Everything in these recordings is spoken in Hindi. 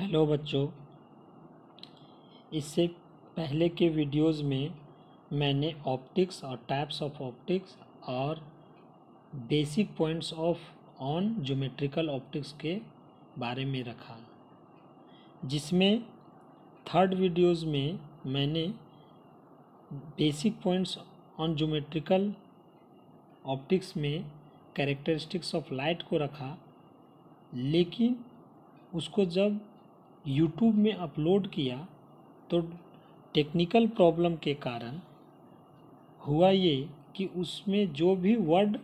हेलो बच्चों इससे पहले के वीडियोस में मैंने ऑप्टिक्स और टाइप्स ऑफ ऑप्टिक्स और basic points of on geometrical optics के बारे में रखा जिसमें थर्ड वीडियोस में मैंने basic points on geometrical optics में कैरेक्टरिस्टिक्स ऑफ लाइट को रखा लेकिन उसको जब यूट्यूब में अपलोड किया तो टेक्निकल प्रॉब्लम के कारण हुआ ये कि उसमें जो भी वर्ड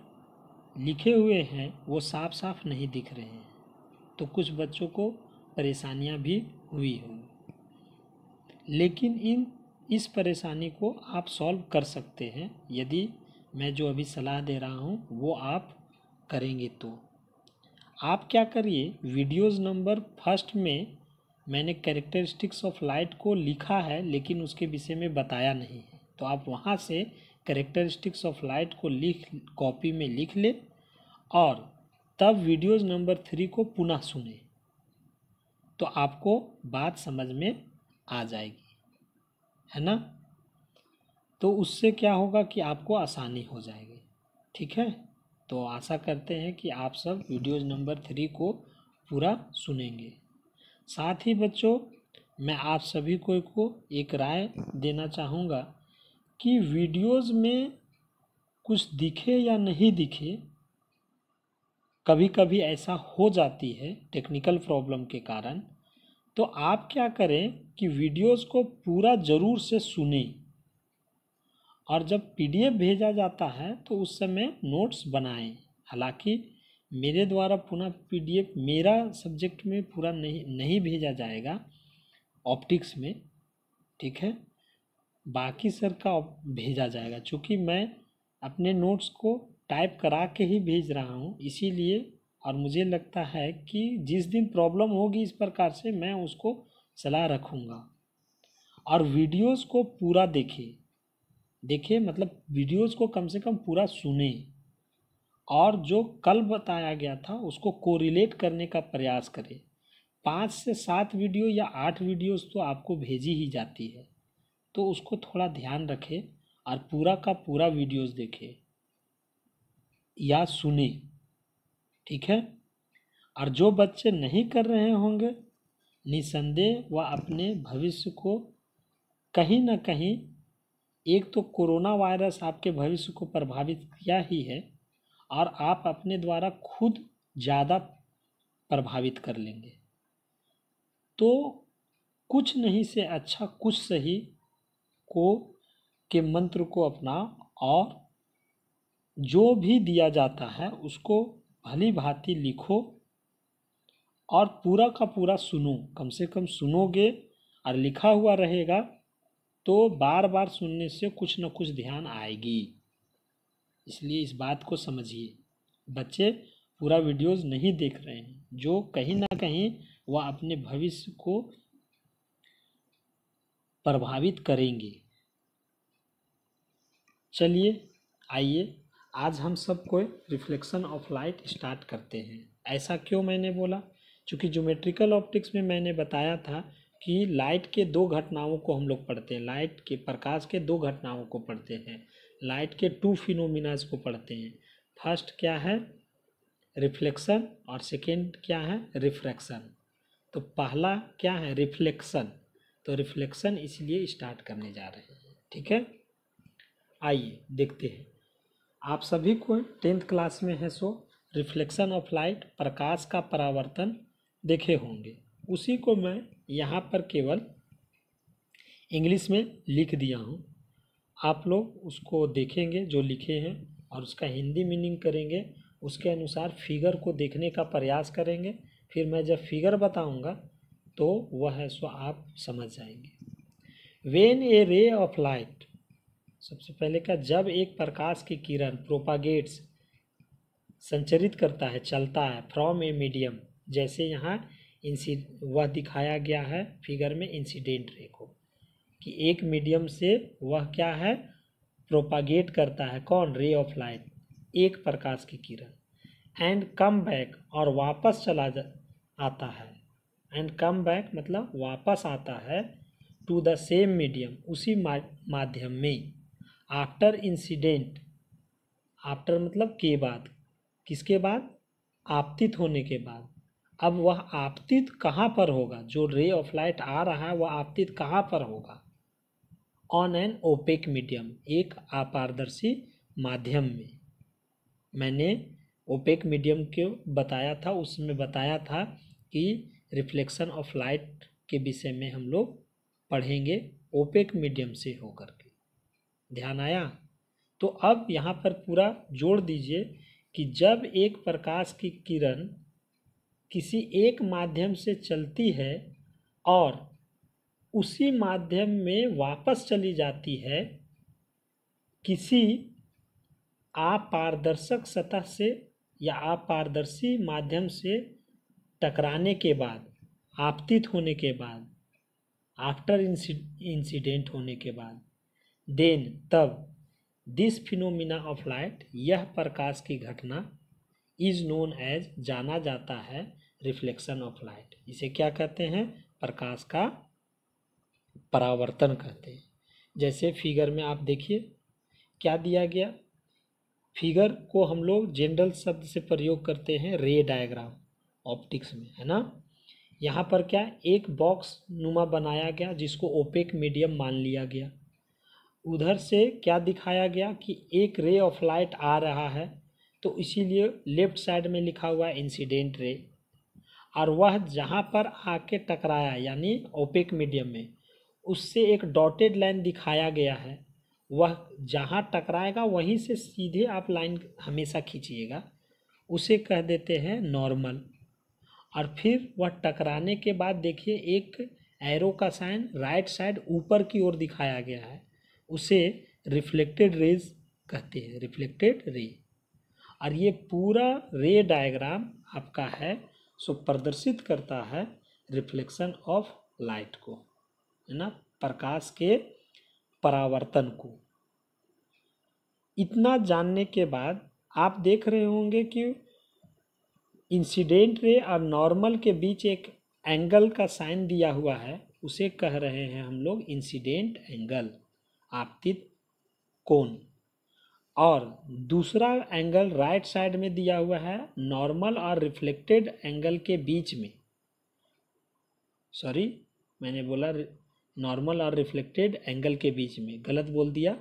लिखे हुए हैं वो साफ साफ नहीं दिख रहे हैं तो कुछ बच्चों को परेशानियां भी हुई होंगी लेकिन इन इस परेशानी को आप सॉल्व कर सकते हैं यदि मैं जो अभी सलाह दे रहा हूँ वो आप करेंगे तो आप क्या करिए वीडियोस नंबर फर्स्ट में मैंने कैरेक्टरिस्टिक्स ऑफ लाइट को लिखा है लेकिन उसके विषय में बताया नहीं है तो आप वहाँ से कैरेक्टरिस्टिक्स ऑफ लाइट को लिख कॉपी में लिख ले और तब वीडियोस नंबर थ्री को पुनः सुने तो आपको बात समझ में आ जाएगी है ना तो उससे क्या होगा कि आपको आसानी हो जाएगी ठीक है तो आशा करते हैं कि आप सब वीडियोज़ नंबर थ्री को पूरा सुनेंगे साथ ही बच्चों मैं आप सभी को को एक राय देना चाहूँगा कि वीडियोस में कुछ दिखे या नहीं दिखे कभी कभी ऐसा हो जाती है टेक्निकल प्रॉब्लम के कारण तो आप क्या करें कि वीडियोस को पूरा ज़रूर से सुने और जब पीडीएफ भेजा जाता है तो उस समय नोट्स बनाएं हालांकि मेरे द्वारा पुनः पीडीएफ मेरा सब्जेक्ट में पूरा नहीं नहीं भेजा जाएगा ऑप्टिक्स में ठीक है बाकी सर का भेजा जाएगा चूँकि मैं अपने नोट्स को टाइप करा के ही भेज रहा हूँ इसीलिए और मुझे लगता है कि जिस दिन प्रॉब्लम होगी इस प्रकार से मैं उसको सलाह रखूँगा और वीडियोस को पूरा देखे देखे मतलब वीडियोस को कम से कम पूरा सुने और जो कल बताया गया था उसको कोरिलेट करने का प्रयास करें पाँच से सात वीडियो या आठ वीडियोस तो आपको भेजी ही जाती है तो उसको थोड़ा ध्यान रखें और पूरा का पूरा वीडियोस देखें या सुने ठीक है और जो बच्चे नहीं कर रहे होंगे निसंदेह वह अपने भविष्य को कहीं ना कहीं एक तो कोरोना वायरस आपके भविष्य को प्रभावित किया ही है और आप अपने द्वारा खुद ज़्यादा प्रभावित कर लेंगे तो कुछ नहीं से अच्छा कुछ सही को के मंत्र को अपना और जो भी दिया जाता है उसको भली भांति लिखो और पूरा का पूरा सुनो कम से कम सुनोगे और लिखा हुआ रहेगा तो बार बार सुनने से कुछ न कुछ ध्यान आएगी इसलिए इस बात को समझिए बच्चे पूरा वीडियोस नहीं देख रहे हैं जो कहीं ना कहीं वह अपने भविष्य को प्रभावित करेंगे चलिए आइए आज हम सब को रिफ्लेक्शन ऑफ लाइट स्टार्ट करते हैं ऐसा क्यों मैंने बोला क्योंकि ज्योमेट्रिकल ऑप्टिक्स में मैंने बताया था कि लाइट के दो घटनाओं को हम लोग पढ़ते हैं लाइट के प्रकाश के दो घटनाओं को पढ़ते हैं लाइट के टू फिनोमिनाज को पढ़ते हैं फर्स्ट क्या है रिफ्लेक्शन और सेकेंड क्या है रिफ्रैक्शन तो पहला क्या है रिफ्लेक्शन तो रिफ्लेक्शन इसलिए स्टार्ट करने जा रहे हैं ठीक है आइए देखते हैं आप सभी को टेंथ क्लास में है सो रिफ्लेक्शन ऑफ लाइट प्रकाश का परावर्तन देखे होंगे उसी को मैं यहाँ पर केवल इंग्लिश में लिख दिया हूँ आप लोग उसको देखेंगे जो लिखे हैं और उसका हिंदी मीनिंग करेंगे उसके अनुसार फिगर को देखने का प्रयास करेंगे फिर मैं जब फिगर बताऊंगा तो वह है सो आप समझ जाएंगे when a ray of light सबसे पहले का जब एक प्रकाश की किरण प्रोपागेट्स संचरित करता है चलता है फ्रॉम ए मीडियम जैसे यहाँ इंसी वह दिखाया गया है फिगर में इंसिडेंट रे को कि एक मीडियम से वह क्या है प्रोपागेट करता है कौन रे ऑफ लाइट एक प्रकाश की किरण एंड कम बैक और वापस चला जा आता है एंड कम बैक मतलब वापस आता है टू द सेम मीडियम उसी माध्यम में आफ्टर इंसिडेंट आफ्टर मतलब के बाद किसके बाद आपतित होने के बाद अब वह आपतित कहाँ पर होगा जो रे ऑफ लाइट आ रहा है वह आपतित कहाँ पर होगा ऑन एन ओपेक मीडियम एक अपारदर्शी माध्यम में मैंने ओपेक मीडियम को बताया था उसमें बताया था कि रिफ्लेक्शन ऑफ लाइट के विषय में हम लोग पढ़ेंगे ओपेक मीडियम से होकर के ध्यान आया तो अब यहाँ पर पूरा जोड़ दीजिए कि जब एक प्रकाश की किरण किसी एक माध्यम से चलती है और उसी माध्यम में वापस चली जाती है किसी अपारदर्शक सतह से या अपारदर्शी माध्यम से टकराने के बाद आपतित होने के बाद आफ्टर इंसिडेंट होने के बाद देन तब दिस फिनोमिना ऑफ लाइट यह प्रकाश की घटना इज नोन एज जाना जाता है रिफ्लेक्शन ऑफ लाइट इसे क्या कहते हैं प्रकाश का परावर्तन कहते हैं जैसे फिगर में आप देखिए क्या दिया गया फिगर को हम लोग जनरल शब्द से प्रयोग करते हैं रे डायग्राम ऑप्टिक्स में है ना यहाँ पर क्या एक बॉक्स नुमा बनाया गया जिसको ओपेक मीडियम मान लिया गया उधर से क्या दिखाया गया कि एक रे ऑफ लाइट आ रहा है तो इसीलिए लेफ्ट साइड में लिखा हुआ इंसिडेंट रे और वह जहाँ पर आके टकराया यानी ओपेक मीडियम में उससे एक डॉटेड लाइन दिखाया गया है वह जहाँ टकराएगा वहीं से सीधे आप लाइन हमेशा खींचिएगा उसे कह देते हैं नॉर्मल और फिर वह टकराने के बाद देखिए एक एरो का साइन राइट साइड ऊपर की ओर दिखाया गया है उसे रिफ्लेक्टेड रेज कहते हैं रिफ्लेक्टेड रे और ये पूरा रे डायग्राम आपका है सो प्रदर्शित करता है रिफ्लेक्शन ऑफ लाइट को है ना प्रकाश के परावर्तन को इतना जानने के बाद आप देख रहे होंगे कि इंसिडेंट रे और नॉर्मल के बीच एक एंगल का साइन दिया हुआ है उसे कह रहे हैं हम लोग इंसिडेंट एंगल आपतित कोण और दूसरा एंगल राइट साइड में दिया हुआ है नॉर्मल और रिफ्लेक्टेड एंगल के बीच में सॉरी मैंने बोला नॉर्मल और रिफ्लेक्टेड एंगल के बीच में गलत बोल दिया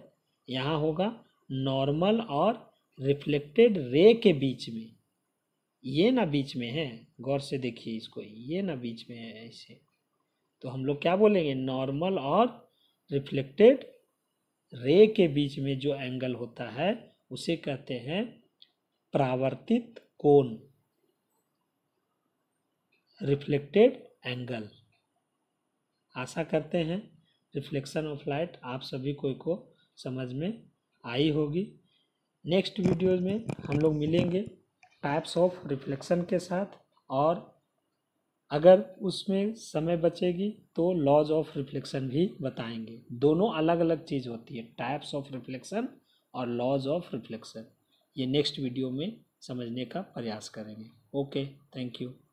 यहाँ होगा नॉर्मल और रिफ्लेक्टेड रे के बीच में ये ना बीच में है गौर से देखिए इसको ये ना बीच में है ऐसे तो हम लोग क्या बोलेंगे नॉर्मल और रिफ्लेक्टेड रे के बीच में जो एंगल होता है उसे कहते हैं प्रावर्तित कोण रिफ्लेक्टेड एंगल आशा करते हैं रिफ्लेक्शन ऑफ लाइट आप सभी कोई को समझ में आई होगी नेक्स्ट वीडियोज में हम लोग मिलेंगे टाइप्स ऑफ रिफ्लेक्शन के साथ और अगर उसमें समय बचेगी तो लॉज ऑफ रिफ्लेक्शन भी बताएंगे दोनों अलग अलग चीज़ होती है टाइप्स ऑफ रिफ्लेक्शन और लॉज ऑफ रिफ्लेक्शन ये नेक्स्ट वीडियो में समझने का प्रयास करेंगे ओके थैंक यू